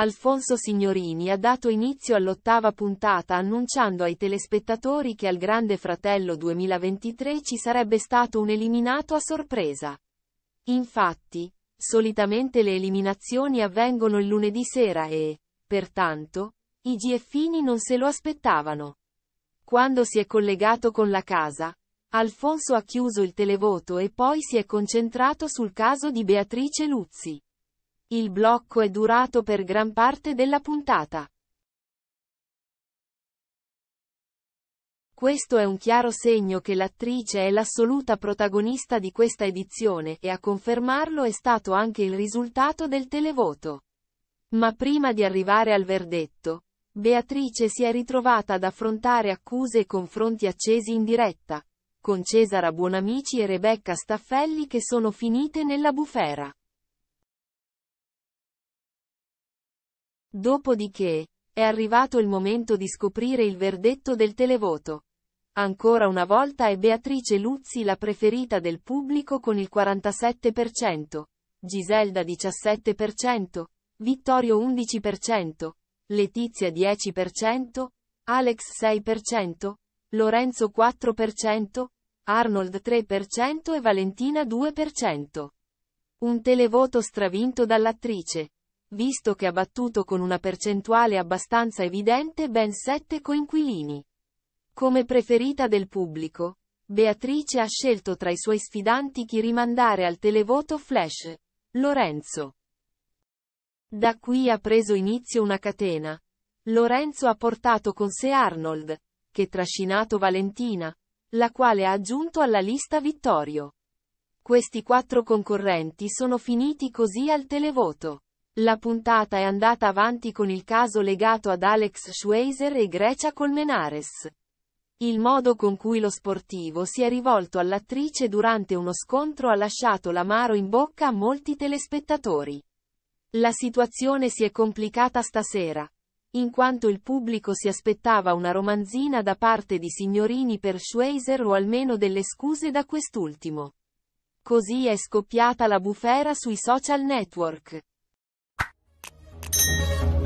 Alfonso Signorini ha dato inizio all'ottava puntata annunciando ai telespettatori che al Grande Fratello 2023 ci sarebbe stato un eliminato a sorpresa. Infatti, solitamente le eliminazioni avvengono il lunedì sera e, pertanto, i GFini non se lo aspettavano. Quando si è collegato con la casa, Alfonso ha chiuso il televoto e poi si è concentrato sul caso di Beatrice Luzzi. Il blocco è durato per gran parte della puntata. Questo è un chiaro segno che l'attrice è l'assoluta protagonista di questa edizione e a confermarlo è stato anche il risultato del televoto. Ma prima di arrivare al verdetto, Beatrice si è ritrovata ad affrontare accuse e confronti accesi in diretta, con Cesara Buonamici e Rebecca Staffelli che sono finite nella bufera. Dopodiché, è arrivato il momento di scoprire il verdetto del televoto. Ancora una volta è Beatrice Luzzi la preferita del pubblico con il 47%, Giselda 17%, Vittorio 11%, Letizia 10%, Alex 6%, Lorenzo 4%, Arnold 3% e Valentina 2%. Un televoto stravinto dall'attrice visto che ha battuto con una percentuale abbastanza evidente ben sette coinquilini. Come preferita del pubblico, Beatrice ha scelto tra i suoi sfidanti chi rimandare al televoto flash, Lorenzo. Da qui ha preso inizio una catena. Lorenzo ha portato con sé Arnold, che trascinato Valentina, la quale ha aggiunto alla lista Vittorio. Questi quattro concorrenti sono finiti così al televoto. La puntata è andata avanti con il caso legato ad Alex Schweizer e Grecia Colmenares. Il modo con cui lo sportivo si è rivolto all'attrice durante uno scontro ha lasciato l'amaro in bocca a molti telespettatori. La situazione si è complicata stasera. In quanto il pubblico si aspettava una romanzina da parte di signorini per Schweizer o almeno delle scuse da quest'ultimo. Così è scoppiata la bufera sui social network. Thank you.